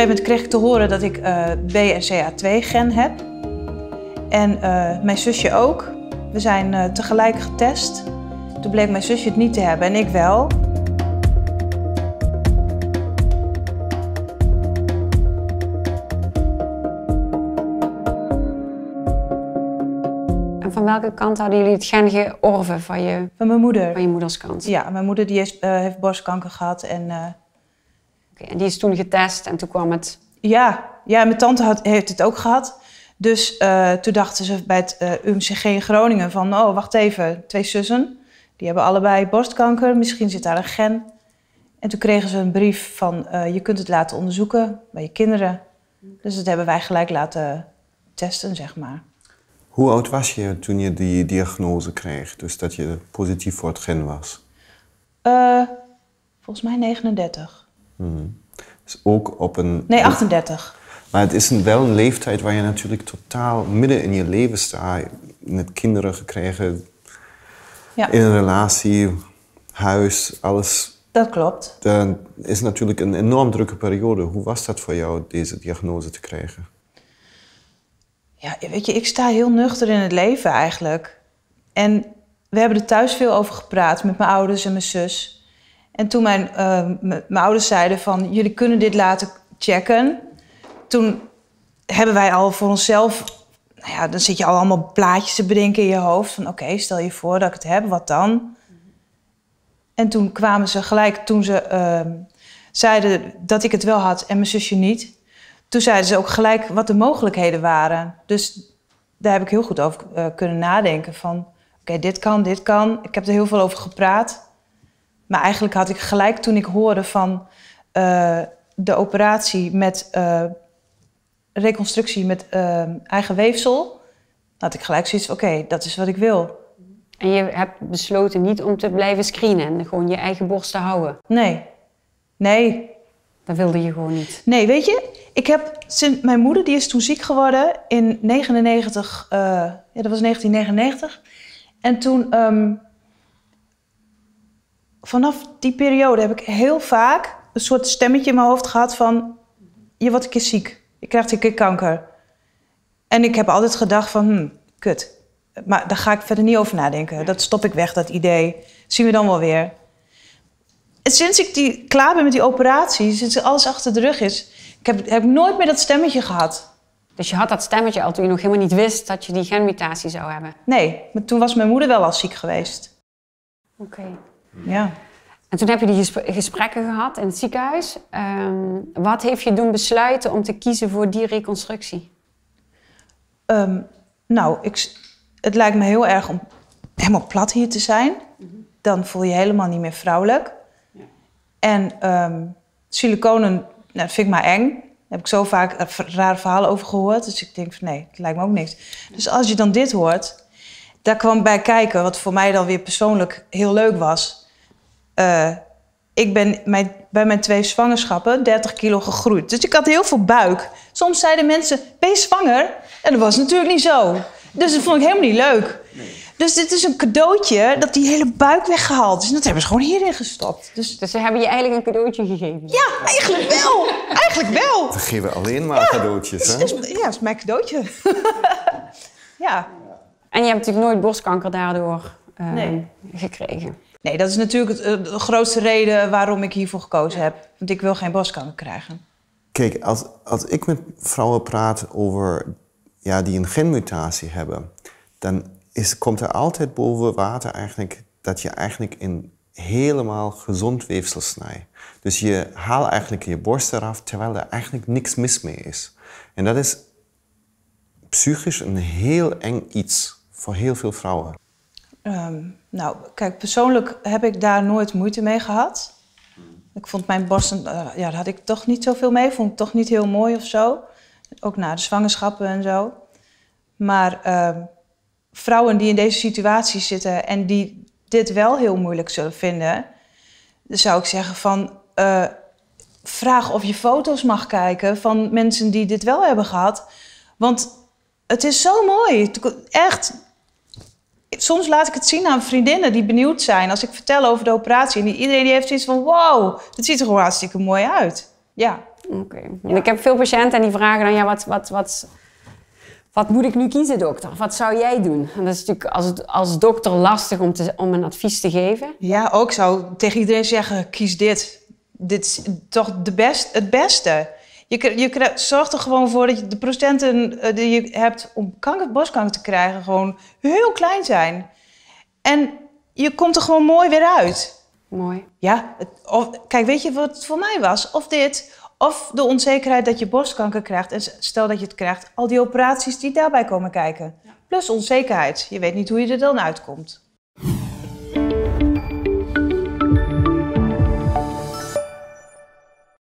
gegeven moment kreeg ik te horen dat ik uh, B- 2 gen heb. En eh, mijn zusje ook. We zijn uh, tegelijk getest. Toen bleek mijn zusje het niet te hebben en ik wel. En van welke kant hadden jullie het gen georven van je... Van mijn moeder. Van je moeders kant? Ja, mijn moeder die heeft borstkanker gehad en en die is toen getest en toen kwam het. Ja, ja mijn tante had, heeft het ook gehad. Dus eh, toen dachten ze bij het uh, eh, UMCG in Groningen van, oh wacht even, twee zussen, die hebben allebei borstkanker, misschien zit daar een gen. En toen kregen ze een brief van, eh, je kunt het laten onderzoeken bij je kinderen. Dus dat hebben wij gelijk laten testen, zeg maar. Hoe oud was je toen je die diagnose kreeg, dus dat je positief voor het gen was? volgens mij 39. Mhm. Dus ook op een... Nee, 38. Maar het is een, wel een leeftijd waar je natuurlijk totaal midden in je leven staat. Met kinderen gekregen, ja. in een relatie, huis, alles. Dat klopt. Dan is natuurlijk een enorm drukke periode. Hoe was dat voor jou, deze diagnose te krijgen? Ja, weet je, ik sta heel nuchter in het leven eigenlijk. En we hebben er thuis veel over gepraat met mijn ouders en mijn zus. En toen mijn, eh, mijn ouders zeiden van jullie kunnen dit laten checken. Toen hebben wij al voor onszelf, nou ja, dan zit je al allemaal plaatjes te bedenken in je hoofd. Van oké, stel je voor dat ik het heb, wat dan? En toen kwamen ze gelijk, toen ze ehm, zeiden dat ik het wel had en mijn zusje niet. Toen zeiden ze ook gelijk wat de mogelijkheden waren. Dus daar heb ik heel goed over eh, kunnen nadenken. Van oké, dit kan, dit kan. Ik heb er heel veel over gepraat. Maar eigenlijk had ik gelijk toen ik hoorde van eh, de operatie met eh, reconstructie met eh, eigen weefsel, had ik gelijk zoiets oké, dat is wat ik wil. En je hebt besloten niet om te blijven screenen en gewoon je eigen borst te houden? Nee. Nee. Dat wilde je gewoon niet? Nee, weet je, ik heb sinds mijn moeder, die is toen ziek geworden in 99, ja, dat was 1999. En toen ehm, vanaf die periode heb ik heel vaak een soort stemmetje in mijn hoofd gehad van... je wordt een keer ziek, je krijgt een keer kanker. En ik heb altijd gedacht van, hm, kut. Maar daar ga ik verder niet over nadenken. Dat stop ik weg, dat idee. Zien we dan wel weer. sinds ik die, klaar ben met die operatie, sinds alles achter de rug is... Ik heb, heb nooit meer dat stemmetje gehad. Dus je had dat stemmetje al toen je nog helemaal niet wist dat je die genmutatie zou hebben? Nee, maar toen was mijn moeder wel al ziek geweest. Oké. Ja. En toen heb je die gesprekken gehad in het ziekenhuis. Ehm, wat heeft je doen besluiten om te kiezen voor die reconstructie? Ehm, nou, ik, het lijkt me heel erg om helemaal plat hier te zijn. Mhm. Dan voel je, je helemaal niet meer vrouwelijk. En ehm, siliconen, nou, dat vind ik maar eng. Daar heb ik zo vaak eh, rare verhalen over gehoord. Dus ik denk van nee, het lijkt me ook niks. Dus als je dan dit hoort, daar kwam bij kijken, wat voor mij dan weer persoonlijk heel leuk was eh, ik ben bij mijn twee zwangerschappen 30 kilo gegroeid. Dus ik had heel veel buik. Soms zeiden mensen, ben je zwanger? En dat was natuurlijk niet zo. Dus dat vond ik helemaal niet leuk. Dus dit is een cadeautje dat die hele buik weggehaald is. En dat hebben ze gewoon hierin gestopt. Dus, dus ze hebben je eigenlijk een cadeautje gegeven? Ja, eigenlijk wel. eigenlijk wel. We geven alleen maar cadeautjes, hè? ja, dat is mijn cadeautje. ja. En je hebt natuurlijk nooit borstkanker daardoor uh, nee. gekregen. Nee, dat is natuurlijk eh, de grootste reden waarom ik hiervoor gekozen heb. Want ik wil geen borstkanker krijgen. Kijk, als, als ik met vrouwen praat over ja, die een genmutatie hebben, dan is, komt er altijd boven water eigenlijk dat je eigenlijk in helemaal gezond weefsel snijdt. Dus je haalt eigenlijk je borst eraf terwijl er eigenlijk niks mis mee is. En dat is psychisch een heel eng iets voor heel veel vrouwen. Ehm, nou, kijk, persoonlijk heb ik daar nooit moeite mee gehad. Hmm. Ik vond mijn borsten, eh, ja, daar had ik toch niet zoveel mee. Vond ik toch niet heel mooi of zo. Ook na de zwangerschappen en zo. Maar ehm, vrouwen die in deze situatie zitten en die dit wel heel moeilijk zullen vinden, dan zou ik zeggen van eh, vraag of je foto's mag kijken van mensen die dit wel hebben gehad. Want het is zo mooi. Echt, soms laat ik het zien aan vriendinnen die benieuwd zijn. Als ik vertel over de operatie. En iedereen die heeft zoiets van, wow, dat ziet er gewoon hartstikke mooi uit. Ja. Oké. Okay. Ik heb veel patiënten en die vragen dan, ja, wat, wat, wat, wat moet ik nu kiezen, dokter? Wat zou jij doen? En dat is natuurlijk als, als dokter lastig om, om een advies te geven. Ja, ook zou tegen iedereen zeggen, kies dit. Dit is toch de best, het beste. Je, je zorgt er gewoon voor dat de procenten eh, die je hebt om kanker, borstkanker te krijgen gewoon heel klein zijn. En je komt er gewoon mooi weer uit. Mooi. Ja, of, kijk, weet je wat het voor mij was? Of dit, of de onzekerheid dat je borstkanker krijgt. En stel dat je het krijgt, al die operaties die daarbij komen kijken. Plus onzekerheid. Je weet niet hoe je er dan uitkomt.